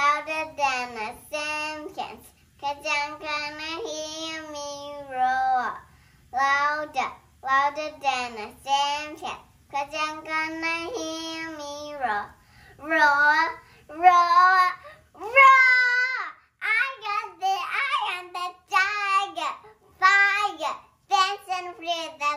louder than a sentence, cause I'm gonna hear me roar. Louder, louder than a sentence, cause I'm gonna hear me roar. Roar, roar, roar! I got the, I am the tiger, fire, dancing with the